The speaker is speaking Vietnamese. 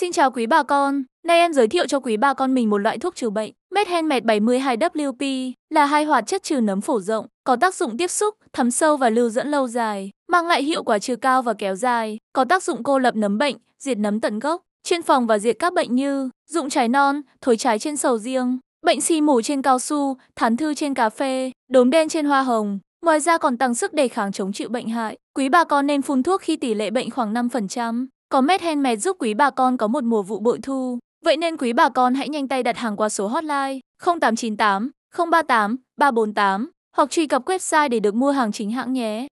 Xin chào quý bà con, nay em giới thiệu cho quý bà con mình một loại thuốc trừ bệnh, Medhenmed 72WP, là hai hoạt chất trừ nấm phổ rộng, có tác dụng tiếp xúc, thấm sâu và lưu dẫn lâu dài, mang lại hiệu quả trừ cao và kéo dài, có tác dụng cô lập nấm bệnh, diệt nấm tận gốc, chuyên phòng và diệt các bệnh như dụng trái non, thối trái trên sầu riêng, bệnh si mù trên cao su, thán thư trên cà phê, đốm đen trên hoa hồng. Ngoài ra còn tăng sức đề kháng chống chịu bệnh hại. Quý bà con nên phun thuốc khi tỷ lệ bệnh khoảng 5%. Có mét handmade giúp quý bà con có một mùa vụ bội thu. Vậy nên quý bà con hãy nhanh tay đặt hàng qua số hotline 0898 038 348 hoặc truy cập website để được mua hàng chính hãng nhé.